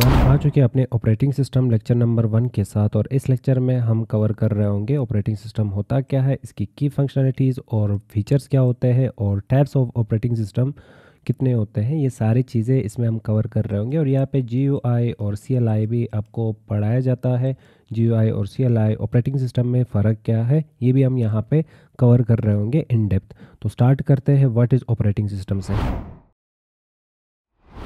तो हम आ चुके हैं अपने operating system lecture number one के साथ और इस लेक्चर में हम कवर कर रहे होंगे ऑपरेटिंग सिस्टम होता क्या है इसकी की फंक्शनलिटीज़ और फीचर्स क्या होते हैं और टाइप्स ऑफ ऑपरेटिंग सिस्टम कितने होते हैं ये सारी चीज़ें इसमें हम कवर कर रहे होंगे और यहाँ पे जी और सी भी आपको पढ़ाया जाता है जी और सी ऑपरेटिंग सिस्टम में फ़र्क क्या है ये भी हम यहाँ पे कवर कर रहे होंगे इन डेप्थ तो स्टार्ट करते हैं व्हाट इज़ ऑपरेटिंग सिस्टम से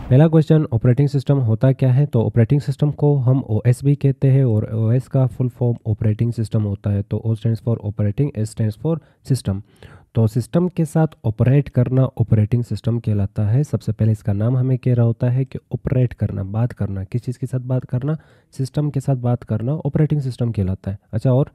पहला क्वेश्चन ऑपरेटिंग सिस्टम होता क्या है तो ऑपरेटिंग सिस्टम को हम ओ एस भी कहते हैं और ओ एस का फुल फॉर्म ऑपरेटिंग सिस्टम होता है तो O stand for operating S stand for system तो सिस्टम के साथ ऑपरेट करना ऑपरेटिंग सिस्टम कहलाता है सबसे पहले इसका नाम हमें कह रहा होता है कि ऑपरेट करना बात करना किस चीज़ के साथ बात करना सिस्टम के साथ बात करना ऑपरेटिंग सिस्टम कहलाता है अच्छा और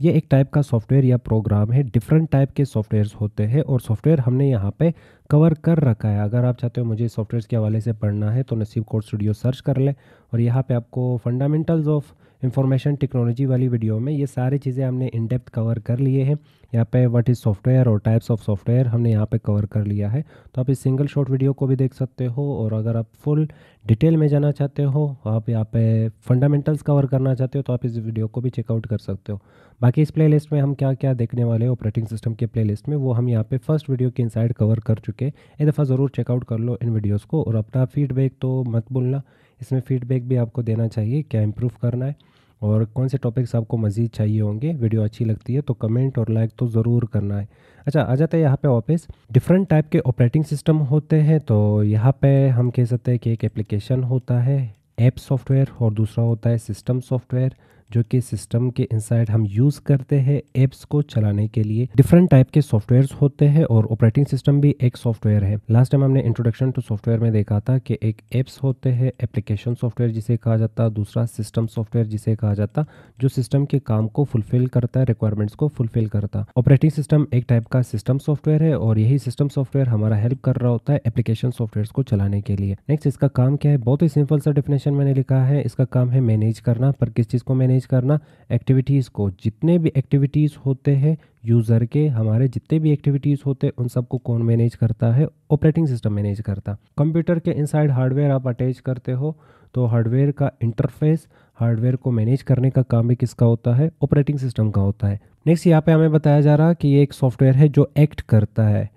ये एक टाइप का सॉफ्टवेयर या प्रोग्राम है डिफरेंट टाइप के सॉफ्टवेयर होते हैं और सॉफ्टवेयर हमने यहाँ पे कवर कर रखा है अगर आप चाहते हो मुझे सॉफ्टवेयर के हवाले से पढ़ना है तो नसीब कोड स्टूडियो सर्च कर लें और यहाँ पे आपको फंडामेंटल्स ऑफ इंफॉर्मेशन टेक्नोलॉजी वाली वीडियो में ये सारी चीज़ें हमने इन डेप्थ कवर कर लिए हैं यहाँ पे व्हाट इज़ सॉफ्टवेयर और टाइप्स ऑफ सॉफ्टवेयर हमने यहाँ पे कवर कर लिया है तो आप इस सिंगल शॉट वीडियो को भी देख सकते हो और अगर आप फुल डिटेल में जाना चाहते हो आप यहाँ पे फंडामेंटल्स कवर करना चाहते हो तो आप इस वीडियो को भी चेकआउट कर सकते हो बाकी इस प्लेलिस्ट में हम क्या क्या देखने वाले हैं ऑपरेटिंग सिस्टम के प्लेलिस्ट में वो हम यहाँ पे फर्स्ट वीडियो की इनसाइड कवर कर चुके हैं एक दफ़ा ज़रूर चेकआउट कर लो इन वीडियोज़ को और अपना फीडबैक तो मत भूलना इसमें फीडबैक भी आपको देना चाहिए क्या इम्प्रूव करना है और कौन से टॉपिक्स आपको मज़ीद चाहिए होंगे वीडियो अच्छी लगती है तो कमेंट और लाइक तो ज़रूर करना है अच्छा आ जाता है यहाँ पे वापस डिफरेंट टाइप के ऑपरेटिंग सिस्टम होते हैं तो यहाँ पे हम कह सकते हैं कि एक एप्लीकेशन होता है ऐप सॉफ्टवेयर और दूसरा होता है सिस्टम सॉफ्टवेयर जो कि सिस्टम के इनसाइड हम यूज़ करते हैं एप्स को चलाने के लिए डिफरेंट टाइप के सॉफ्टवेयर होते हैं और ऑपरेटिंग सिस्टम भी एक सॉफ्टवेयर है लास्ट टाइम हमने इंट्रोडक्शन टू सॉफ्टवेयर में देखा था कि एक एप्स होते हैं एप्लीकेशन सॉफ्टवेयर जिसे कहा जाता दूसरा सिस्टम सॉफ्टवेयर जिसे कहा जाता जो सिस्टम के काम को फुलफिल करता है रिक्वायरमेंट्स को फुलफिल करता ऑपरेटिंग सिस्टम एक टाइप का सिस्टम सॉफ्टवेयर है और यही सिस्टम सॉफ्टवेयर हमारा हेल्प कर रहा होता है एप्लीकेशन सॉफ्टवेयर को चलाने के लिए नेक्स्ट इसका काम क्या है बहुत ही सिंपल सा डेफिनेशन मैंने लिखा है इसका काम है मैनेज करना पर किस चीज़ को मैनेज मैनेज करना एक्टिविटीज़ को जितने भी एक्टिविटीज़ होते हैं यूज़र के हमारे जितने भी एक्टिविटीज़ होते हैं उन सबको कौन मैनेज करता है ऑपरेटिंग सिस्टम मैनेज करता कंप्यूटर के इनसाइड हार्डवेयर आप अटैच करते हो तो हार्डवेयर का इंटरफेस हार्डवेयर को मैनेज करने का काम भी किसका होता है ऑपरेटिंग सिस्टम का होता है नेक्स्ट यहाँ पे हमें बताया जा रहा कि ये एक सॉफ्टवेयर है जो एक्ट करता है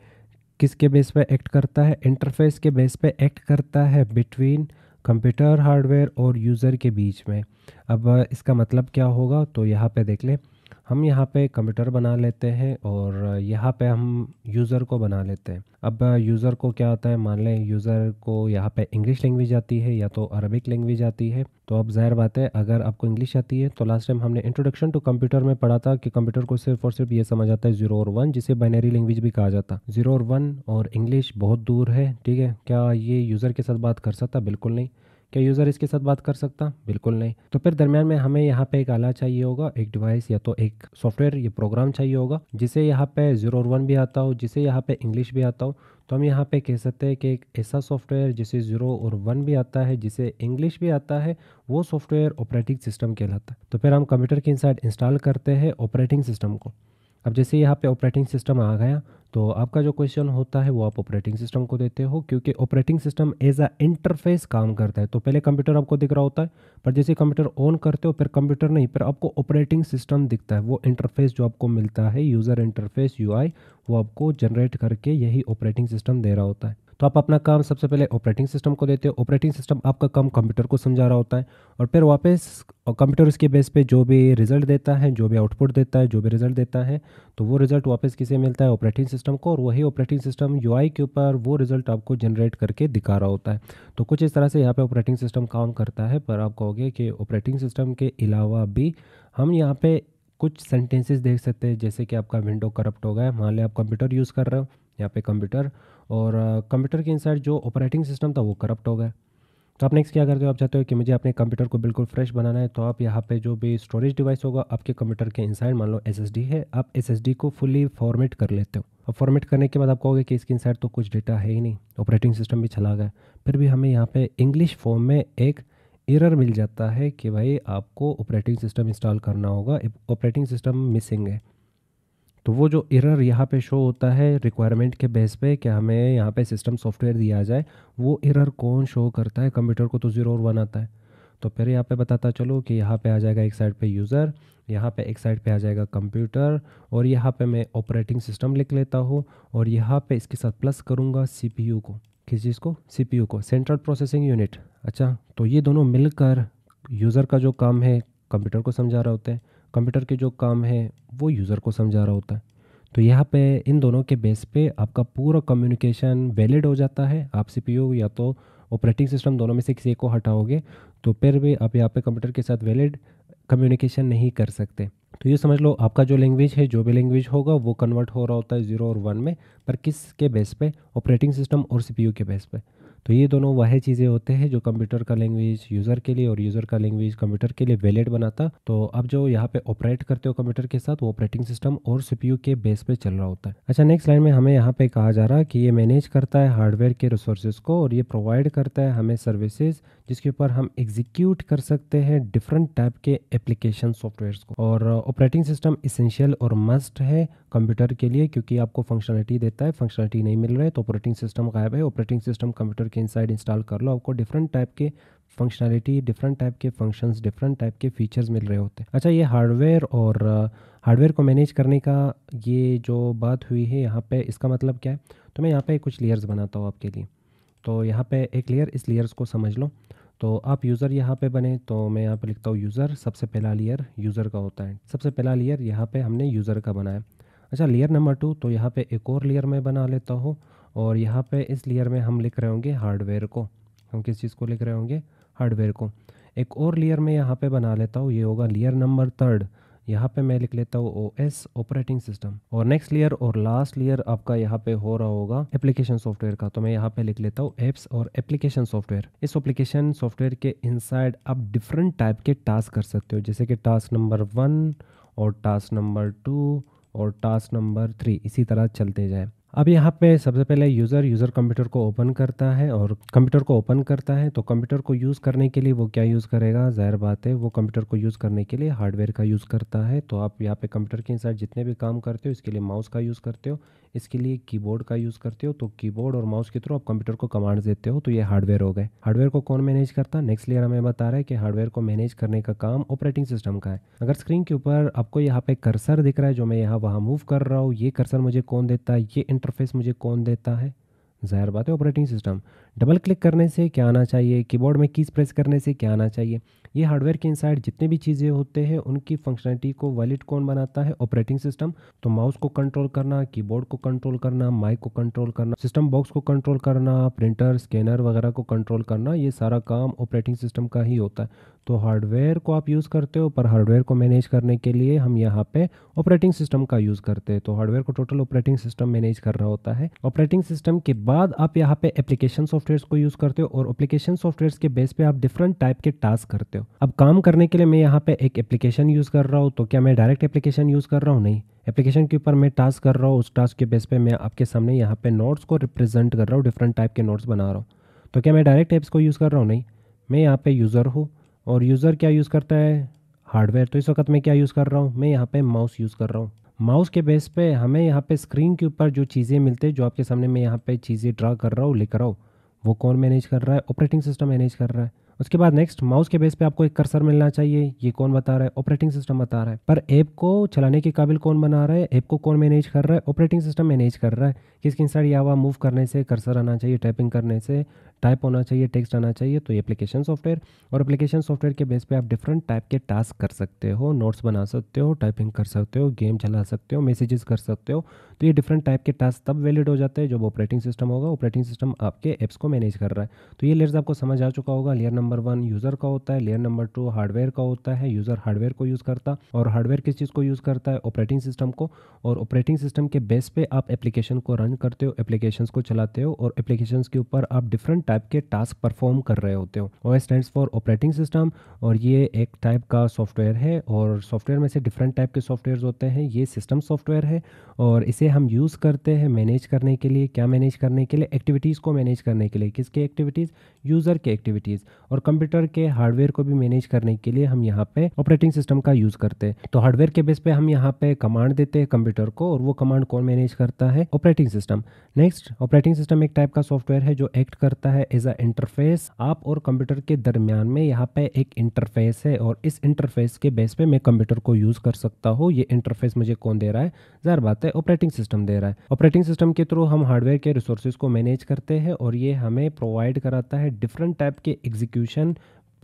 किसके बेस पे एक्ट करता है इंटरफेस के बेस पे एक्ट करता है बिटवीन कंप्यूटर हार्डवेयर और यूज़र के बीच में अब इसका मतलब क्या होगा तो यहाँ पे देख लें हम यहाँ पे कंप्यूटर बना लेते हैं और यहाँ पे हम यूज़र को बना लेते हैं अब यूज़र को क्या होता है मान लें यूज़र को यहाँ पे इंग्लिश लैंग्वेज आती है या तो अरबिक लैंग्वेज आती है तो अब ज़ाहिर बात है अगर आपको इंग्लिश आती है तो लास्ट टाइम हमने इंट्रोडक्शन टू कंप्यूटर में पढ़ा था कि कंप्यूटर को सिर्फ और सिर्फ ये समझ आता है जीरो और वन जिसे बाइनरी लैंग्वेज भी कहा जाता जीरो और वन और इंग्लिश बहुत दूर है ठीक है क्या ये यूज़र के साथ बात कर सकता बिल्कुल नहीं क्या यूज़र इसके साथ बात कर सकता बिल्कुल नहीं तो फिर दरमियान में हमें यहाँ पे एक आला चाहिए होगा एक डिवाइस या तो एक सॉफ्टवेयर या प्रोग्राम चाहिए होगा जिसे यहाँ पे जीरो और वन भी आता हो जिसे यहाँ पे इंग्लिश भी आता हो तो हम यहाँ पे कह सकते हैं कि एक ऐसा सॉफ्टवेयर जिसे ज़ीरो और वन भी आता है जिसे इंग्लिश भी आता है वो सॉफ्टवेयर ऑपरेटिंग सिस्टम कहलाता है तो फिर हम कंप्यूटर के इनसाइड इंस्टॉल करते हैं ऑपरेटिंग सिस्टम को अब जैसे यहाँ पे ऑपरेटिंग सिस्टम आ गया तो आपका जो क्वेश्चन होता है वो आप ऑपरेटिंग सिस्टम को देते हो क्योंकि operating system as a interface काम करता है तो पहले कंप्यूटर आपको दिख रहा होता है पर जैसे कंप्यूटर ऑन करते हो फिर कंप्यूटर नहीं पर आपको ऑपरेटिंग सिस्टम दिखता है वो इंटरफेस जो आपको मिलता है यूज़र इंटरफेस यू वो आपको जनरेट करके यही ऑपरेटिंग सिस्टम दे रहा होता है तो आप अपना काम सबसे पहले ऑपरेटिंग सिस्टम को देते हो ऑपरेटिंग सिस्टम आपका काम कंप्यूटर को समझा रहा होता है और फिर वापस कंप्यूटर उसके बेस पे जो भी रिज़ल्ट देता है जो भी आउटपुट देता है जो भी रिज़ल्ट देता है तो वो रिज़ल्ट वापस किसे मिलता है ऑपरेटिंग सिस्टम को और वही ऑपरेटिंग सिस्टम यू के ऊपर वो रिज़ल्ट आपको जनरेट करके दिखा रहा होता है तो कुछ इस तरह से यहाँ पर ऑपरेटिंग सिस्टम काम करता है पर आप कहोगे कि ऑपरेटिंग सिस्टम के अलावा भी हम यहाँ पर कुछ सेंटेंसेस देख सकते हैं जैसे कि आपका विंडो करप्ट हो गया मान लें आप कंप्यूटर यूज़ कर रहे हो यहाँ पे कंप्यूटर और कंप्यूटर के इनसाइड जो ऑपरेटिंग सिस्टम था वो करप्ट हो गया तो आप नेक्स्ट क्या करते हो आप चाहते हो कि मुझे अपने कंप्यूटर को बिल्कुल फ्रेश बनाना है तो आप यहाँ पे जो भी स्टोरेज डिवाइस होगा आपके कंप्यूटर के इनसाइड मान लो एस है आप एस को फुली फॉर्मेट कर लेते हो अब फॉर्मेट करने के बाद आप कहोगे कि इसके इनसाइड तो कुछ डेटा है ही नहीं ऑपरेटिंग सिस्टम भी चला गया फिर भी हमें यहाँ पर इंग्लिश फॉर्म में एक एरर मिल जाता है कि भाई आपको ऑपरेटिंग सिस्टम इंस्टॉल करना होगा ऑपरेटिंग सिस्टम मिसिंग है तो वो जो एरर यहाँ पे शो होता है रिक्वायरमेंट के बेस पे कि हमें यहाँ पे सिस्टम सॉफ्टवेयर दिया जाए वो एरर कौन शो करता है कंप्यूटर को तो ज़ीरो और वन आता है तो फिर यहाँ पे बताता चलो कि यहाँ पे आ जाएगा एक साइड पे यूज़र यहाँ पे एक साइड पे आ जाएगा कंप्यूटर और यहाँ पे मैं ऑपरेटिंग सिस्टम लिख लेता हूँ और यहाँ पे इसके साथ प्लस करूँगा सी को किस चीज़ को सी को सेंट्रल प्रोसेसिंग यूनिट अच्छा तो ये दोनों मिलकर यूज़र का जो काम है कंप्यूटर को समझा रहे होते हैं कंप्यूटर के जो काम है वो यूज़र को समझा रहा होता है तो यहाँ पे इन दोनों के बेस पे आपका पूरा कम्युनिकेशन वैलिड हो जाता है आप सी या तो ऑपरेटिंग सिस्टम दोनों में से किसी को हटाओगे तो फिर भी आप यहाँ पे कंप्यूटर के साथ वैलिड कम्युनिकेशन नहीं कर सकते तो ये समझ लो आपका जो लैंग्वेज है जो भी लैंग्वेज होगा वो कन्वर्ट हो रहा होता है ज़ीरो और वन में पर किस के बेस पे ऑपरेटिंग सिस्टम और सीपीयू के बेस पे तो ये दोनों वह चीज़ें होते हैं जो कंप्यूटर का लैंग्वेज यूज़र के लिए और यूज़र का लैंग्वेज कंप्यूटर के लिए वैलिड बनाता तो अब जो यहाँ पे ऑपरेट करते हो कंप्यूटर के साथ वो ऑपरेटिंग सिस्टम और सीपीयू के बेस पे चल रहा होता है अच्छा नेक्स्ट लाइन में हमें यहाँ पे कहा जा रहा है कि ये मैनेज करता है हार्डवेयर के रिसोर्सेज को और ये प्रोवाइड करता है हमें सर्विसेज जिसके ऊपर हम एग्जीक्यूट कर सकते हैं डिफरेंट टाइप के एप्लीकेशन सॉफ्टवेयर को और ऑपरेटिंग सिस्टम इसेंशियल और मस्ट है कंप्यूटर के लिए क्योंकि आपको फंक्शनलिटी देता है फंक्शनलिटी नहीं मिल रहा है तो ऑपरेटिंग सिस्टम गायब है ऑपरेटिंग सिस्टम कंप्यूटर के इनसाइड इंस्टॉल कर लो आपको डिफरेंट टाइप के फंक्शनैलिटी डिफरेंट टाइप के फंक्शंस डिफरेंट टाइप के फीचर्स मिल रहे होते हैं अच्छा ये हार्डवेयर और हार्डवेयर uh, को मैनेज करने का ये जो बात हुई है यहाँ पे इसका मतलब क्या है तो मैं यहाँ पे कुछ लेयर्स बनाता हूँ आपके लिए तो यहाँ पे एक लेयर इस लेयर्स को समझ लो तो आप यूज़र यहाँ पे बने तो मैं यहाँ पे लिखता हूँ यूज़र सबसे पहला लेयर यूज़र का होता है सबसे पहला लेयर यहाँ पे हमने यूज़र का बनाया अच्छा लेयर नंबर टू तो यहाँ पे एक और लेयर मैं बना लेता हूँ और यहाँ पे इस लेयर में हम लिख रहे होंगे हार्डवेयर को हम किस चीज़ को लिख रहे होंगे हार्डवेयर को एक और लेयर में यहाँ पे बना लेता हूँ ये होगा लेयर नंबर थर्ड यहाँ पे मैं लिख लेता हूँ ओ एस ऑपरेटिंग सिस्टम और नेक्स्ट लेयर और लास्ट लेयर आपका यहाँ पे हो रहा होगा एप्लीकेशन सॉफ्टवेयर का तो मैं यहाँ पे लिख लेता हूँ एप्स और एप्लीकेशन सॉफ्टवेयर इस एप्लीकेशन सॉफ्टवेयर के इनसाइड आप डिफरेंट टाइप के टास्क कर सकते हो जैसे कि टास्क नंबर वन और टास्क नंबर टू और टास्क नंबर थ्री इसी तरह चलते जाए अब यहाँ पे सबसे पहले यूज़र यूज़र कंप्यूटर को ओपन करता है और कंप्यूटर को ओपन करता है तो कंप्यूटर को यूज़ करने के लिए वो क्या यूज़ करेगा ज़ाहिर बात है वो कंप्यूटर को यूज़ करने के लिए हार्डवेयर का यूज़ करता है तो आप यहाँ पे कंप्यूटर के इंसाइड जितने भी काम करते हो इसके लिए माउस का यूज़ करते हो इसके लिए कीबोर्ड का यूज़ करते हो तो कीबोर्ड और माउस के थ्रू आप कंप्यूटर को कमांड देते हो तो ये हार्डवेयर हो गए हार्डवेयर को कौन मैनेज करता है नेक्स्ट लेयर हमें बता रहा है कि हार्डवेयर को मैनेज करने का काम ऑपरेटिंग सिस्टम का है अगर स्क्रीन के ऊपर आपको यहाँ पे कर्सर दिख रहा है जो मैं यहाँ वहाँ मूव कर रहा हूँ ये कर्सर मुझे कौन देता है ये इंटरफेस मुझे कौन देता है ज़ाहिर बात है ऑपरेटिंग सिस्टम डबल क्लिक करने से क्या आना चाहिए कीबोर्ड में कीज प्रेस करने से क्या आना चाहिए ये हार्डवेयर के इनसाइड जितने भी चीज़ें होते हैं उनकी फंक्शनलिटी को वैलिड कौन बनाता है ऑपरेटिंग सिस्टम तो माउस को कंट्रोल करना कीबोर्ड को कंट्रोल करना माइक को कंट्रोल करना सिस्टम बॉक्स को कंट्रोल करना प्रिंटर स्कैनर वगैरह को कंट्रोल करना ये सारा काम ऑपरेटिंग सिस्टम का ही होता है तो हार्डवेयर को आप यूज़ करते हो पर हार्डवेयर को मैनेज करने के लिए हम यहाँ पे ऑपरेटिंग सिस्टम का यूज़ करते हैं तो हार्डवेयर को टोटल ऑपरेटिंग सिस्टम मैनेज कर रहा होता है ऑपरेटिंग सिस्टम के बाद आप यहाँ पे एप्लीकेशन ऑफ सॉफ्टवेयर को यूज़ करते हो और एप्लीकेशन सॉफ्टवेयर के बेस पे आप डिफरेंट टाइप के टास्क करते हो अब काम करने के लिए मैं यहाँ पे एक एप्लीकेशन यूज़ कर रहा हूँ तो क्या मैं डायरेक्ट एप्लीकेशन यूज़ कर रहा हूँ नहीं एप्लीकेशन के ऊपर मैं टास्क कर रहा हूँ उस टास्क के बेस पे मैं आपके सामने यहाँ पे नोट्स को रिप्रेजेंट कर रहा हूँ डिफरेंट टाइप के नोट्स बना रहा हूँ तो क्या मैं डायरेक्ट टाइप्स को यूज़ कर रहा हूँ नहीं मैं यहाँ पे यूज़र हूँ और यूज़र क्या यूज़ करता है हार्डवेयर तो इस वक्त मैं क्या यूज़ कर रहा हूँ मैं यहाँ पे माउस यूज़ कर रहा हूँ माउस के बेस पे हमें यहाँ पे स्क्रीन के ऊपर जो चीज़ें मिलते हैं जो आपके सामने मैं यहाँ पे चीज़ें ड्रा कर रहा हूँ लिख रहा हूँ वो कौन मैनेज कर रहा है ऑपरेटिंग सिस्टम मैनेज कर रहा है उसके बाद नेक्स्ट माउस के बेस पे आपको एक कर्सर मिलना चाहिए ये कौन बता रहा है ऑपरेटिंग सिस्टम बता रहा है पर ऐप को चलाने के काबिल कौन बना रहा है ऐप को कौन मैनेज कर रहा है ऑपरेटिंग सिस्टम मैनेज कर रहा है किसके इंस्टाइड यावा मूव करने से कर्सर आना चाहिए टाइपिंग करने से टाइप होना चाहिए टेक्स्ट आना चाहिए तो एप्लीकेशन सॉफ्टवेयर और एप्लीकेशन सॉफ्टवेयर के बेस पे आप डिफरेंट टाइप के टास्क कर सकते हो नोट्स बना सकते हो टाइपिंग कर सकते हो गेम चला सकते हो मैसेजेस कर सकते हो तो ये डिफरेंट टाइप के टास्क तब वैलिड हो जाते हैं जब ऑपरेटिंग सिस्टम होगा ऑपरेटिंग सिस्टम आपके एप्स को मैनेज कर रहा है तो ये लेयर्स आपको समझ आ चुका होगा लेयर नंबर वन यूज़र का होता है लेयर नंबर टू हार्डवेयर का होता है यूज़र हार्डवेयर को यूज़ करता और हार्डवेयर किस चीज़ को यूज़ करता है ऑपरेटिंग सिस्टम को और ऑपरेटिंग सिस्टम के बेस पे आप एप्लीकेशन को रन करते हो एप्लीकेशन को चलाते हो और एप्लीकेशन के ऊपर आप डिफरेंट टाइप के टास्क परफॉर्म कर रहे होते हो O stands for operating system और ये एक टाइप का सॉफ्टवेयर है और सॉफ्टवेयर में से डिफरेंट टाइप के सॉफ्टवेयर होते हैं ये सिस्टम सॉफ्टवेयर है और इसे हम यूज़ करते हैं मैनेज करने के लिए क्या मैनेज करने के लिए एक्टिविटीज़ को मैनेज करने के लिए किसके एक्टिविटीज़ यूज़र के एक्टिविटीज़ और कंप्यूटर के हार्डवेयर को भी मैनेज करने के लिए हम यहाँ पे ऑपरेटिंग सिस्टम का यूज़ करते हैं तो हार्डवेयर के बेस पे हम यहाँ पे कमांड देते हैं कंप्यूटर को और वो कमांड कौन मैनेज करता है operating system next operating system एक टाइप का सॉफ्टवेयर है जो एक्ट करता है है एज अ इंटरफेस आप और कंप्यूटर के दरमियान में यहाँ पे एक इंटरफेस है और इस इंटरफेस के बेस पे मैं कंप्यूटर को यूज़ कर सकता हूँ ये इंटरफेस मुझे कौन दे रहा है जहर बात है ऑपरेटिंग सिस्टम दे रहा है ऑपरेटिंग सिस्टम के थ्रू हम हार्डवेयर के रिसोर्सेज को मैनेज करते हैं और ये हमें प्रोवाइड कराता है डिफरेंट टाइप के एग्जीक्यूशन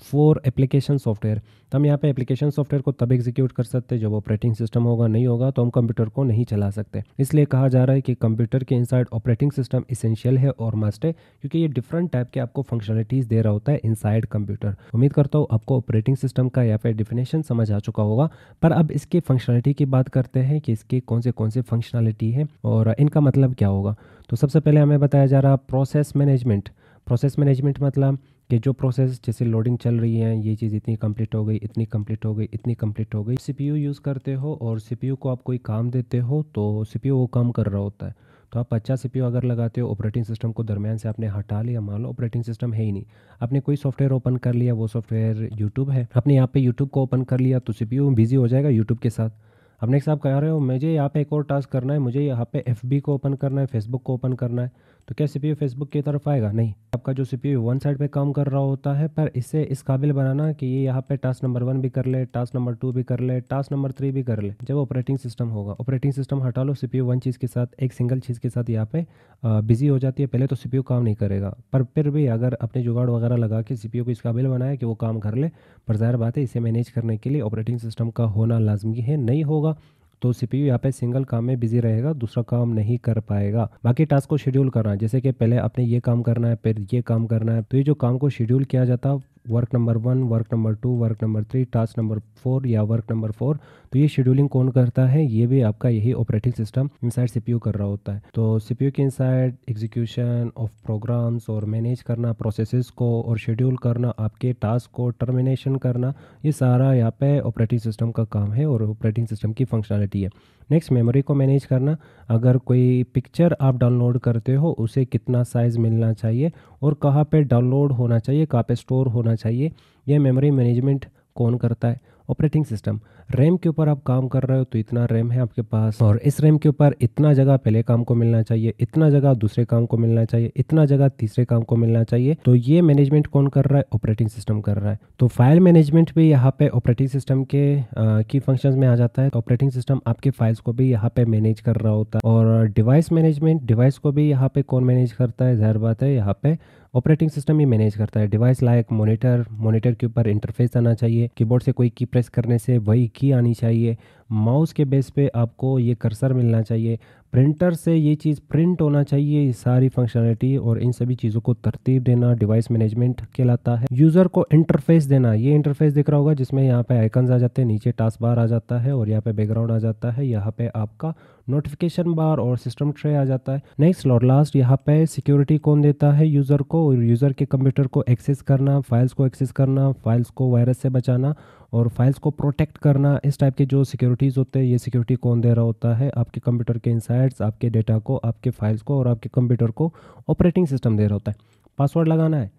फोर एप्लीकेशन सॉफ्टवेयर तो हम यहाँ पे एप्लीकेशन सॉफ्टवेयर को तब एग्जीक्यूट कर सकते हैं जब ऑपरेटिंग सिस्टम होगा नहीं होगा तो हम कंप्यूटर को नहीं चला सकते इसलिए कहा जा रहा है कि कंप्यूटर के इनसाइड ऑपरेटिंग सिस्टम इसेंशियल है और मस्ट है क्योंकि ये डिफरेंट टाइप के आपको फंक्शनलिटीज़ दे रहा होता है इनसाइड कंप्यूटर उम्मीद करता हूँ आपको ऑपरेटिंग सिस्टम का या फिर डिफिनेशन समझ आ चुका होगा पर अब इसके फंक्शनलिटी की बात करते हैं कि इसके कौन से कौन से फंक्शनलिटी है और इनका मतलब क्या होगा तो सबसे पहले हमें बताया जा रहा प्रोसेस मैनेजमेंट प्रोसेस मैनेजमेंट मतलब कि जो प्रोसेस जैसे लोडिंग चल रही है ये चीज़ इतनी कंप्लीट हो गई इतनी कंप्लीट हो गई इतनी कंप्लीट हो गई सीपीयू यूज़ करते हो और सीपीयू को आप कोई काम देते हो तो सीपीयू वो काम कर रहा होता है तो आप अच्छा सी अगर लगाते हो ऑपरेटिंग सिस्टम को दरमियान से आपने हटा लिया मान लो ऑपरेटिंग सिस्टम है ही नहीं आपने कोई सॉफ्टवेयर ओपन कर लिया वो सॉफ्टवेयर यूट्यूब है आपने यहाँ पे यूट्यूब को ओपन कर लिया तो सी बिज़ी हो जाएगा यूट्यूब के साथ अपने एक साहब कह रहे हो मुझे यहाँ पे एक और टास्क करना है मुझे यहाँ पे एफ को ओपन करना है फेसबुक को ओपन करना है तो क्या सीपीयू फेसबुक की तरफ आएगा नहीं आपका जो सीपीयू वन साइड पे काम कर रहा होता है पर इसे इस काबिल बनाना कि ये यहाँ पे टास्क नंबर वन भी कर ले टास्क नंबर टू भी कर ले टास्क नंबर थ्री भी कर ले जब ऑपरेटिंग सिस्टम होगा ऑपरेटिंग सिस्टम हटा लो सीपीयू वन चीज़ के साथ एक सिंगल चीज़ के साथ यहाँ पे बिजी हो जाती है पहले तो सीपीयू काम नहीं करेगा पर फिर भी अगर अपने जुगाड़ वगैरह लगा के सीपीयू को इस काबिल बनाया कि वो काम कर ले पर ज़ाहिर बात है इसे मैनेज करने के लिए ऑपरेटिंग सिस्टम का होना लाजमी है नहीं होगा तो सीपीयू यहाँ पे सिंगल काम में बिजी रहेगा दूसरा काम नहीं कर पाएगा बाकी टास्क को शेड्यूल करना जैसे कि पहले आपने ये काम करना है फिर ये काम करना है तो ये जो काम को शेड्यूल किया जाता है work number one work number two work number three task number four या वर्क नंबर फोर तो ये शेड्यूलिंग कौन करता है ये भी आपका यही ऑपरेटिंग सिस्टम इनसाइड सीपीयू कर रहा होता है तो सीपीयू के इनसाइड एग्जीक्यूशन ऑफ प्रोग्राम्स और मैनेज करना प्रोसेस को और शेड्यूल करना आपके टास्क को टर्मिनेशन करना ये सारा यहाँ पे ऑपरेटिंग सिस्टम का काम है और ऑपरेटिंग सिस्टम की फंक्शनलिटी है नेक्स्ट मेमोरी को मैनेज करना अगर कोई पिक्चर आप डाउनलोड करते हो उसे कितना साइज़ मिलना चाहिए और कहाँ पे डाउनलोड होना चाहिए कहाँ पे स्टोर होना चाहिए यह मेमोरी मैनेजमेंट कौन करता है ऑपरेटिंग सिस्टम रैम के ऊपर आप काम कर रहे हो तो इतना रैम है आपके पास और इस रैम के ऊपर इतना जगह पहले काम को मिलना चाहिए इतना जगह दूसरे काम को मिलना चाहिए इतना जगह तीसरे काम को मिलना चाहिए तो ये मैनेजमेंट कौन कर रहा है ऑपरेटिंग सिस्टम कर रहा है तो फाइल मैनेजमेंट भी यहाँ पे ऑपरेटिंग सिस्टम के की फंक्शन में आ जाता है ऑपरेटिंग सिस्टम आपके फाइल्स को भी यहाँ पे मैनेज कर रहा होता है और डिवाइस मैनेजमेंट डिवाइस को भी यहाँ पे कौन मैनेज करता है जहर बात है यहाँ पे ऑपरेटिंग सिस्टम ही मैनेज करता है डिवाइस लाइक मॉनिटर मॉनिटर के ऊपर इंटरफेस आना चाहिए कीबोर्ड से कोई की प्रेस करने से वही की आनी चाहिए माउस के बेस पे आपको ये कर्सर मिलना चाहिए प्रिंटर से ये चीज़ प्रिंट होना चाहिए ये सारी फंक्शनलिटी और इन सभी चीज़ों को तरतीब देना डिवाइस मैनेजमेंट कहलाता है यूज़र को इंटरफेस देना ये इंटरफेस दिख रहा होगा जिसमें यहाँ पे आइकन्स आ जाते हैं नीचे टास्क बार आ जाता है और यहाँ पे बैकग्राउंड आ जाता है यहाँ पे आपका नोटिफिकेशन बार और सिस्टम ट्रे आ जाता है नेक्स्ट और लास्ट यहाँ पे सिक्योरिटी कौन देता है यूज़र को और यूज़र के कंप्यूटर को एक्सेस करना फाइल्स को एक्सेस करना फाइल्स को वायरस से बचाना और फाइल्स को प्रोटेक्ट करना इस टाइप के जो सिक्योरिटी सिक्योरिटीज़ होते हैं ये सिक्योरिटी कौन दे रहा होता है आपके कंप्यूटर के इंसाइट्स आपके डेटा को आपके फाइल्स को और आपके कंप्यूटर को ऑपरेटिंग सिस्टम दे रहा होता है पासवर्ड लगाना है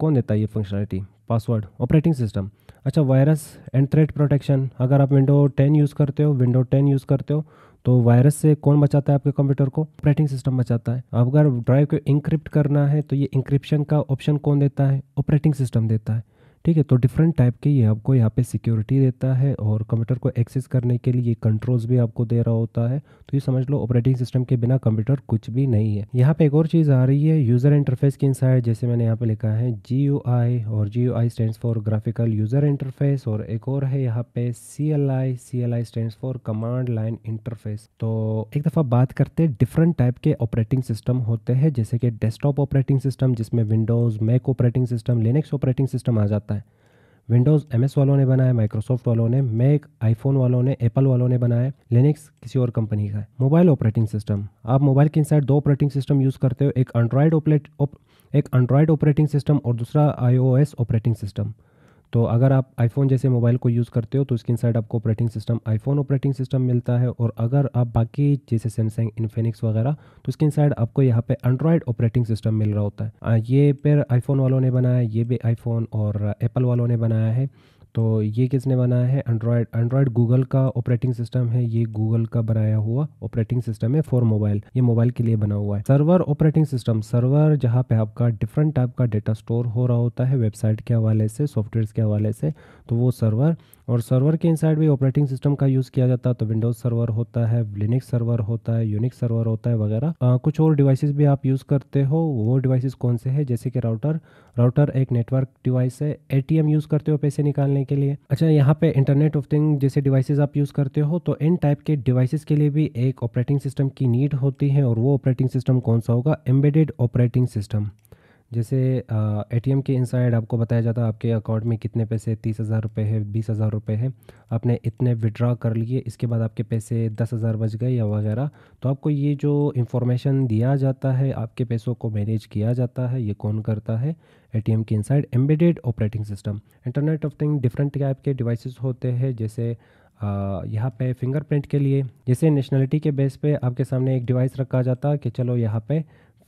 कौन देता है ये फंक्शनलिटी पासवर्ड ऑपरेटिंग सिस्टम अच्छा वायरस एंड थ्रेड प्रोटेक्शन अगर आप विंडो टेन यूज़ करते हो विंडो टेन यूज़ करते हो तो वायरस से कौन बचाता है आपके कंप्यूटर को ऑपरेटिंग सिस्टम बचाता है अगर ड्राइव को इंक्रिप्ट करना है तो ये इंक्रिप्शन का ऑप्शन कौन देता है ऑपरेटिंग सिस्टम देता है ठीक है तो डिफरेंट टाइप के ये आपको यहाँ पे सिक्योरिटी देता है और कंप्यूटर को एक्सेस करने के लिए कंट्रोल्स भी आपको दे रहा होता है तो ये समझ लो ऑपरेटिंग सिस्टम के बिना कंप्यूटर कुछ भी नहीं है यहाँ पे एक और चीज़ आ रही है यूज़र इंटरफेस के इनसाइड जैसे मैंने यहाँ पे लिखा है जी और G U stand for graphical user interface और एक और है यहाँ पे C L I C L I stand for command line interface तो एक दफ़ा बात करते हैं डिफरेंट टाइप के ऑपरेटिंग सिस्टम होते हैं जैसे कि डेस्कटॉप ऑपरेटिंग सिस्टम जिसमें Windows Mac operating system Linux operating system आ जाता सकता है विंडोज़ एम वालों ने बनाया माइक्रोसॉफ्ट वालों ने मैक आईफोन वालों ने एप्पल वालों ने बनाया लिनक्स किसी और कंपनी का है मोबाइल ऑपरेटिंग सिस्टम आप मोबाइल के इनसाइड दो ऑपरेटिंग सिस्टम यूज़ करते हो एक एंड्रॉयड ऑपरेट एक एंड्रॉयड ऑपरेटिंग सिस्टम और दूसरा आईओएस ऑपरेटिंग सिस्टम तो अगर आप आईफोन जैसे मोबाइल को यूज़ करते हो तो इसके इनसाइड आपको operating system iPhone operating system मिलता है और अगर आप बाकी जैसे सैमसंग इन्फेनिक्स वगैरह तो इसके इनसाइड आपको यहाँ पे एंड्रॉयड ऑपरेटिंग सिस्टम मिल रहा होता है ये पर आईफोन वालों ने बनाया है ये भी आईफोन और एप्पल वालों ने बनाया है तो ये किसने बनाया है एंड्रॉयड एंड्रॉयड गूगल का ऑपरेटिंग सिस्टम है ये गूगल का बनाया हुआ ऑपरेटिंग सिस्टम है फॉर मोबाइल ये मोबाइल के लिए बना हुआ है सर्वर ऑपरेटिंग सिस्टम सर्वर जहाँ पे आपका डिफरेंट टाइप का डेटा स्टोर हो रहा होता है वेबसाइट के हवाले से सॉफ्टवेयर के हवाले से तो वो सर्वर और सर्वर के इनसाइड भी ऑपरेटिंग सिस्टम का यूज़ किया जाता है तो विंडोज़ सर्वर होता है लिनिक्स सर्वर होता है यूनिक सर्वर होता है वगैरह कुछ और डिवाइसेस भी आप यूज़ करते हो वो डिवाइसेस कौन से हैं जैसे कि राउटर राउटर एक नेटवर्क डिवाइस है एटीएम यूज़ करते हो पैसे निकालने के लिए अच्छा यहाँ पे इंटरनेट ऑफ थिंग जैसे डिवाइसेज आप यूज़ करते हो तो इन टाइप के डिवाइसेज के लिए भी एक ऑपरेटिंग सिस्टम की नीड होती है और वो ऑपरेटिंग सिस्टम कौन सा होगा एम्बेडेड ऑपरेटिंग सिस्टम जैसे एटीएम के इनसाइड आपको बताया जाता है आपके अकाउंट में कितने पैसे तीस हज़ार रुपये है बीस हज़ार रुपये है आपने इतने विड्रा कर लिए इसके बाद आपके पैसे दस हज़ार बच गए या वगैरह तो आपको ये जो इन्फॉर्मेशन दिया जाता है आपके पैसों को मैनेज किया जाता है ये कौन करता है एम के inside embedded operating system internet of thing different type के डिवाइसेस होते हैं जैसे यहाँ पे फिंगरप्रिंट के लिए जैसे नेशनलिटी के बेस पे आपके सामने एक डिवाइस रखा जाता है कि चलो यहाँ पे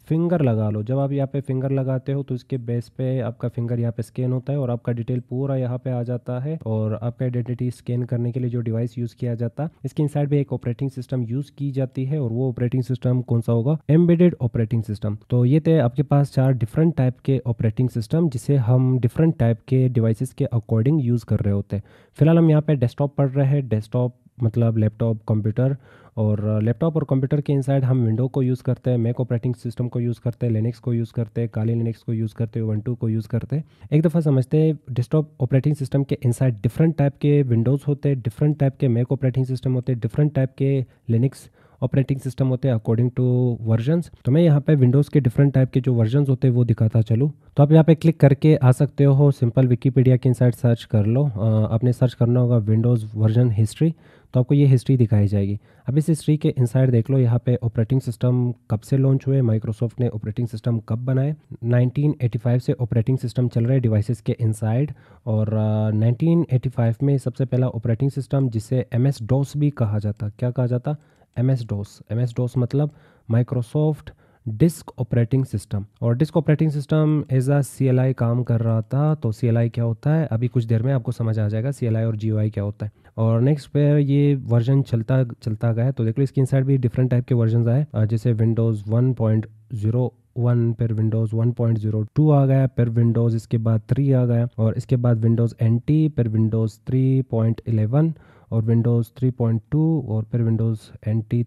फिंगर लगा लो जब आप यहाँ पे फिंगर लगाते हो तो इसके बेस पे आपका फिंगर यहाँ पे स्कैन होता है और आपका डिटेल पूरा यहाँ पे आ जाता है और आपका आइडेंटिटी स्कैन करने के लिए जो डिवाइस यूज किया जाता है इसके इनसाइड भी एक ऑपरेटिंग सिस्टम यूज की जाती है और वो ऑपरेटिंग सिस्टम कौन सा होगा एम्बेडेड ऑपरेटिंग सिस्टम तो ये थे आपके पास चार डिफरेंट टाइप के ऑपरेटिंग सिस्टम जिसे हम डिफरेंट टाइप के डिवाइसेस के अकॉर्डिंग यूज कर रहे होते हैं फिलहाल हम यहाँ पे डेस्कटॉप पढ़ रहे हैं डेस्कटॉप मतलब लैपटॉप कंप्यूटर और लैपटॉप और कंप्यूटर के इनसाइड हम विंडो को यूज़ करते हैं मैक ऑपरेटिंग सिस्टम को यूज़ करते हैं लिनक्स को यूज़ करते हैं काली लिनक्स को यूज़ करते हैं वन टू को यूज़ करते हैं एक दफ़ा समझते हैं डिस्कटॉप ऑपरेटिंग सिस्टम के इनसाइड डिफरेंट टाइप के विंडोज़ होते हैं डिफरेंट टाइप के मैक ऑपरेटिंग सिस्टम होते हैं डिफरेंट टाइप के लिनक्स ऑपरेटिंग सिस्टम होते हैं अकॉर्डिंग टू वर्जन्स तो मैं यहाँ पे विंडोज़ के डिफरेंट टाइप के जो वर्जन्स होते हैं वो दिखाता चलूँ तो आप यहाँ पे क्लिक करके आ सकते हो सिंपल विकीपीडिया के इनसाइड सर्च कर लो आपने सर्च करना होगा विंडोज़ वर्जन हिस्ट्री तो आपको ये हिस्ट्री दिखाई जाएगी अब इस हिस्ट्री के इनसाइड देख लो यहाँ पे ऑपरेटिंग सिस्टम कब से लॉन्च हुए माइक्रोसॉफ्ट ने ऑपरेटिंग सिस्टम कब बनाए 1985 से ऑपरेटिंग सिस्टम चल रहे डिवाइसेस के इनसाइड और uh, 1985 में सबसे पहला ऑपरेटिंग सिस्टम जिसे एम एस डोस भी कहा जाता क्या कहा जाता M S DOS M S DOS मतलब माइक्रोसॉफ्ट डिस्क ऑपरेटिंग सिस्टम और डिस्क ऑपरेटिंग सिस्टम एज आ सी काम कर रहा था तो सी क्या होता है अभी कुछ देर में आपको समझ आ जाएगा सी और जी क्या होता है और नेक्स्ट पर ये वर्जन चलता चलता गया तो देख लो स्क्रीन इनसाइड भी डिफरेंट टाइप के वर्जन आए जैसे Windows one point zero one फिर Windows one point zero two आ गया फिर विंडोज़ इसके बाद थ्री आ गया और इसके बाद विंडोज़ एन टी फिर विंडोज़ थ्री पॉइंट इलेवन और विंडोज़ 3.2 और फिर विंडोज़ एन टी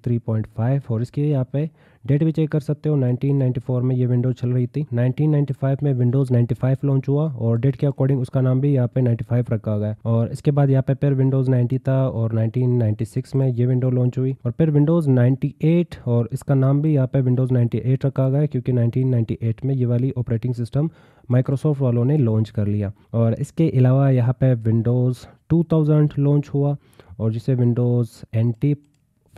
और इसके यहाँ पे डेट भी चेक कर सकते हो 1994 में ये विंडोज़ चल रही थी 1995 में विंडोज़ 95 लॉन्च हुआ और डेट के अकॉर्डिंग उसका नाम भी यहाँ पे 95 रखा गया और इसके बाद यहाँ पे फिर विंडोज़ 90 था और 1996 में ये विंडो लॉन्च हुई और फिर विंडोज़ 98 और इसका नाम भी यहाँ पे विंडोज़ 98 रखा गया क्योंकि 1998 में ये वाली ऑपरेटिंग सिस्टम माइक्रोसॉफ्ट वालों ने लॉन्च कर लिया और इसके अलावा यहाँ पे विंडोज़ 2000 लॉन्च हुआ और जिसे विंडोज़ एन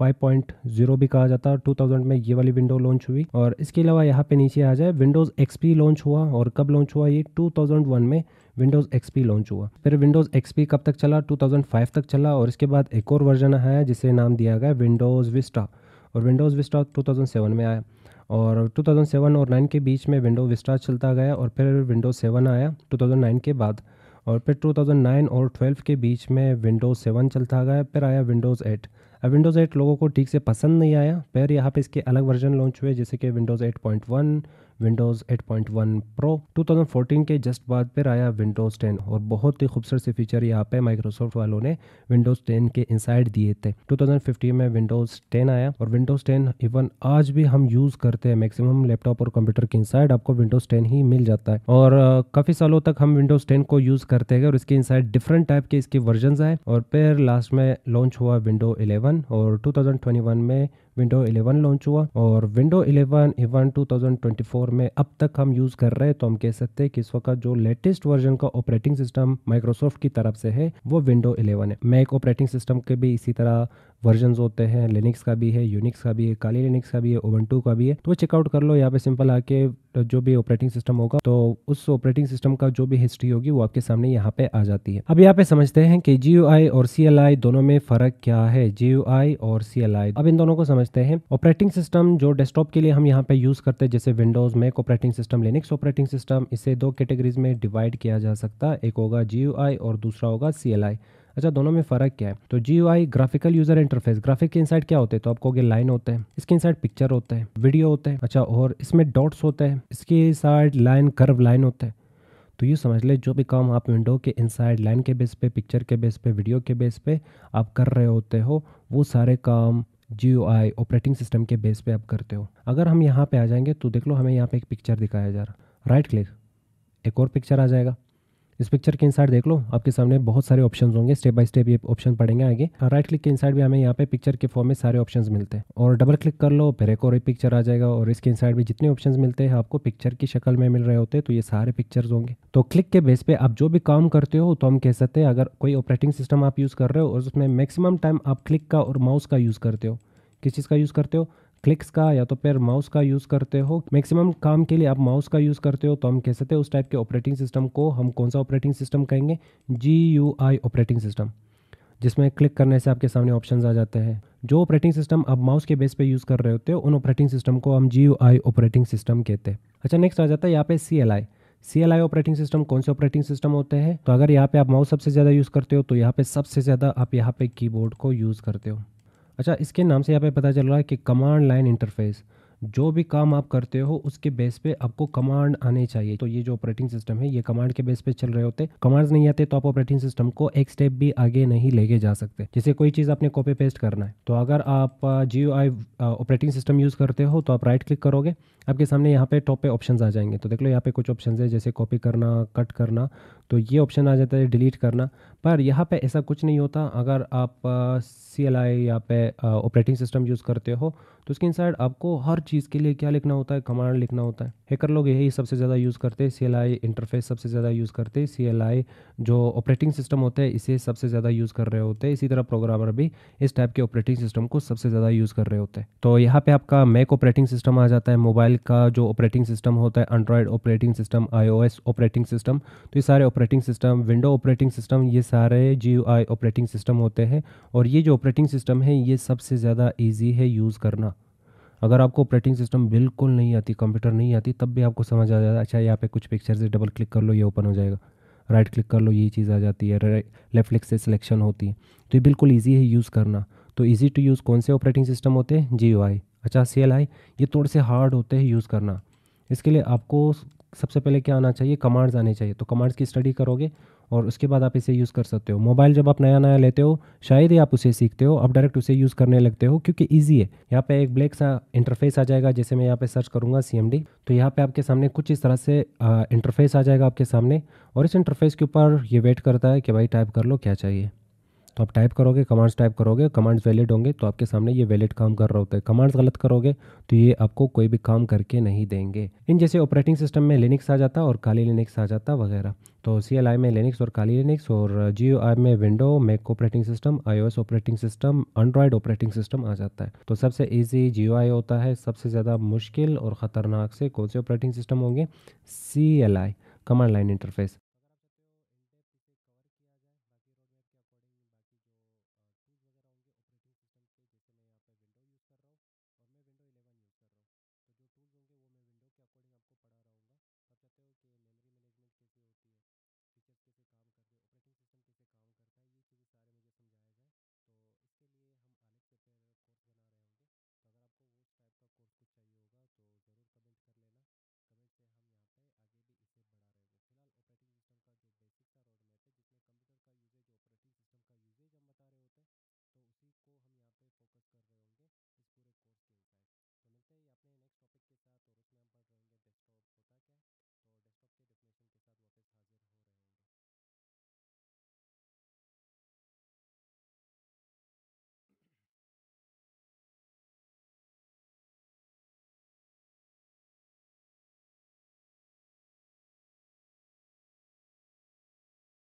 5.0 भी कहा जाता है 2000 में ये वाली विंडो लॉन्च हुई और इसके अलावा यहाँ पे नीचे आ जाए विंडोज़ एक्सपी लॉन्च हुआ और कब लॉन्च हुआ ये 2001 में विंडोज़ एक्सपी लॉन्च हुआ फिर विंडोज़ एक्सपी कब तक चला 2005 तक चला और इसके बाद एक और वर्जन आया जिसे नाम दिया गया विंडोज़ विस्टा और विंडोज़ विस्टा 2007 में आया और 2007 और 9 के बीच में विंडो विस्टा चलता गया और फिर विंडो 7 आया 2009 के बाद और फिर 2009 और 12 के बीच में विंडोज़ 7 चलता गया फिर आया विंडोज़ एट अब विंडोज़ एट लोगों को ठीक से पसंद नहीं आया फिर यहाँ पे इसके अलग वर्जन लॉन्च हुए जैसे कि Windows one Windows 8.1 pro fourteen के जस्ट बाद फिर आया विंडोज़ 10 और बहुत ही खूबसूरत से फीचर यहाँ पे माइक्रोसॉफ्ट वालों ने विंडोज़ 10 के इनसाइड दिए थे 2015 में विंडोज़ 10 आया और विंडोज़ 10 इवन आज भी हम यूज़ करते हैं मैक्सिमम लैपटॉप और कंप्यूटर के इनसाइड आपको विंडोज़ 10 ही मिल जाता है और काफ़ी सालों तक हम विंडोज़ टेन को यूज़ करते हैं और इसके इनसाइड डिफरेंट टाइप के इसके वर्जन आए और फिर लास्ट में लॉन्च हुआ विंडो इलेवन और टू में विंडो 11 लॉन्च हुआ और विंडो 11 इवन 2024 में अब तक हम यूज़ कर रहे हैं तो हम कह सकते हैं कि इस वक्त जो लेटेस्ट वर्जन का ऑपरेटिंग सिस्टम माइक्रोसॉफ्ट की तरफ से है वो विंडो 11 है मैक ऑपरेटिंग सिस्टम के भी इसी तरह वर्जन होते हैं लिनिक्स का भी है यूनिक्स का भी है काली लिनिक्स का भी है ओवन का भी है तो चेकआउट कर लो यहाँ पे सिंपल आके जो भी ऑपरेटिंग सिस्टम होगा तो उस ऑपरेटिंग सिस्टम का जो भी हिस्ट्री होगी वो आपके सामने यहाँ पे आ जाती है अब यहाँ पे समझते हैं कि जी और सी दोनों में फर्क क्या है जी और सी अब इन दोनों को समझते हैं ऑपरेटिंग सिस्टम जो डेस्कटॉप के लिए हम यहाँ पे यूज करते हैं जैसे Windows Mac operating system Linux operating system इसे दो कैटेगरीज में डिवाइड किया जा सकता है एक होगा जी और दूसरा होगा सी अच्छा दोनों में फ़र्क क्या है तो G I graphical user interface graphic के इनसाइड क्या होते हैं तो आपको लाइन होते हैं इसके इनसाइड पिक्चर होते हैं वीडियो होते हैं अच्छा और इसमें डॉट्स होते हैं इसके साइड लाइन कर्व लाइन होते हैं तो ये समझ ले जो भी काम आप विंडो के इनसाइड लाइन के बेस पे पिक्चर के बेस पे वीडियो के बेस पे आप कर रहे होते हो वो सारे काम जी ऑपरेटिंग सिस्टम के बेस पे आप करते हो अगर हम यहाँ पे आ जाएंगे तो देख लो हमें यहाँ पे एक पिक्चर दिखाया जा रहा राइट क्लिक एक और पिक्चर आ जाएगा इस पिक्चर के इनसाइड देख लो आपके सामने बहुत सारे ऑप्शन होंगे स्टेप बाय स्टेप ये ऑप्शन पड़ेंगे आगे राइट हाँ, क्लिक के इनसाइड भी हमें यहाँ पे पिक्चर के फॉर्म में सारे ऑप्शन मिलते हैं और डबल क्लिक कर लो फिर एक और एक पिक्चर आ जाएगा और इसके इनसाइड भी जितने ऑप्शन मिलते हैं आपको पिक्चर की शक्ल में मिल रहे होते हैं तो ये सारे पिक्चर्स होंगे तो क्लिक के बेस पे आप जो भी काम करते हो तो हम कह सकते हैं अगर कोई ऑपरेटिंग सिस्टम आप यूज़ कर रहे हो और उसमें मैक्सिमम टाइम आप क्लिक का और माउस का यूज़ करते हो किस चीज़ का यूज़ करते हो क्लिक्स का या तो फिर माउस का यूज़ करते हो मैक्सिमम काम के लिए आप माउस का यूज़ करते हो तो हम कह सकते हैं उस टाइप के ऑपरेटिंग सिस्टम को हम कौन सा ऑपरेटिंग सिस्टम कहेंगे G U I operating system जिसमें क्लिक करने से आपके सामने ऑप्शंस आ जाते हैं जो ऑपरेटिंग सिस्टम आप माउस के बेस पे यूज़ कर रहे होते हो उन ऑपरेटिंग सिस्टम को हम जी आई ऑपरेटिंग सिस्टम कहते हैं अच्छा नेक्स्ट आ जाता है यहाँ पे C L I C L I operating system कौन से ऑपरेटिंग सिस्टम होते हैं तो अगर यहाँ पे आप माउस सबसे ज़्यादा यूज़ करते हो तो यहाँ पे सबसे ज़्यादा आप यहाँ पे कीबोर्ड को यूज़ करते हो अच्छा इसके नाम से यहाँ पे पता चल रहा है कि कमांड लाइन इंटरफेस जो भी काम आप करते हो उसके बेस पे आपको कमांड आने चाहिए तो ये जो ऑपरेटिंग सिस्टम है ये कमांड के बेस पे चल रहे होते कमांड्स नहीं आते तो आप ऑपरेटिंग सिस्टम को एक स्टेप भी आगे नहीं लेके जा सकते जैसे कोई चीज़ आपने कॉपी पेस्ट करना है तो अगर आप G U I operating system use करते हो तो आप राइट क्लिक करोगे आपके सामने यहाँ पे टॉप पे ऑप्शन आ जाएंगे तो देख लो यहाँ पे कुछ ऑप्शन है जैसे कॉपी करना कट करना तो ये ऑप्शन आ जाता है डिलीट करना पर यहाँ पे ऐसा कुछ नहीं होता अगर आप सी एल आई यहाँ पे ऑपरेटिंग सिस्टम यूज़ करते हो तो उसके इनसाइड आपको हर चीज़ के लिए क्या लिखना होता है कमांड लिखना होता है हैकर लोग यही सबसे ज़्यादा यूज़ करते हैं सी एल आई इंटरफेस सबसे ज़्यादा यूज़ करते हैं सी एल आई जो ऑपरेटिंग सिस्टम होता है इसे सबसे ज़्यादा यूज़ कर रहे होते हैं इसी तरह प्रोग्रामर भी इस टाइप के ऑपरेटिंग सिस्टम को सबसे ज़्यादा यूज़ कर रहे होते हैं तो यहाँ पर आपका मैक ऑपरेटिंग सिस्टम आ जाता है मोबाइल का जो ऑपरेटिंग सिस्टम होता है Android operating system I operating system तो ये सारे operating system window operating system ये सारे जी ऑपरेटिंग सिस्टम होते हैं और ये जो ऑपरेटिंग सिस्टम है ये सबसे ज़्यादा ईजी है यूज़ करना अगर आपको ऑपरेटिंग सिस्टम बिल्कुल नहीं आती कंप्यूटर नहीं आती तब भी आपको समझ आ जाता अच्छा यहाँ पे कुछ पिक्चर से डबल क्लिक कर लो ये ओपन हो जाएगा राइट क्लिक कर लो ये चीज़ आ जाती है लेफ्ट क्लिक से सिलेक्शन होती है तो ये बिल्कुल ईजी है यूज़ करना तो ईजी टू यूज़ कौन से ऑपरेटिंग सिस्टम होते हैं जी अच्छा सी ये थोड़े से हार्ड होते हैं यूज़ करना इसके लिए आपको सबसे पहले क्या आना चाहिए कमांड्स आने चाहिए तो कमांड्स की स्टडी करोगे और उसके बाद आप इसे यूज़ कर सकते हो मोबाइल जब आप नया नया लेते हो शायद ही आप उसे सीखते हो आप डायरेक्ट उसे यूज़ करने लगते हो क्योंकि ईजी है यहाँ पे एक ब्लैक सा इंटरफेस आ जाएगा जैसे मैं यहाँ पे सर्च करूँगा सी तो यहाँ पे आपके सामने कुछ इस तरह से इंटरफेस आ जाएगा आपके सामने और इस इंटरफेस के ऊपर ये वेट करता है कि भाई टाइप कर लो क्या चाहिए तो आप टाइप करोगे कमांड्स टाइप करोगे कमांड्स वैलिड होंगे तो आपके सामने ये वैलिड काम कर रहा होता है कमांड्स गलत करोगे तो ये आपको कोई भी काम करके नहीं देंगे इन जैसे ऑपरेटिंग सिस्टम में लिनिक्स आ जाता और काली लिनिक्स आ जाता वगैरह तो सी में लिनिक्स और काली लिनिक्स और जियो में window Mac operating system I operating system Android operating system आ जाता है तो सबसे ईजी जियो होता है सबसे ज़्यादा मुश्किल और ख़तरनाक से कौन से ऑपरेटिंग सिस्टम होंगे सी कमांड लाइन इंटरफेस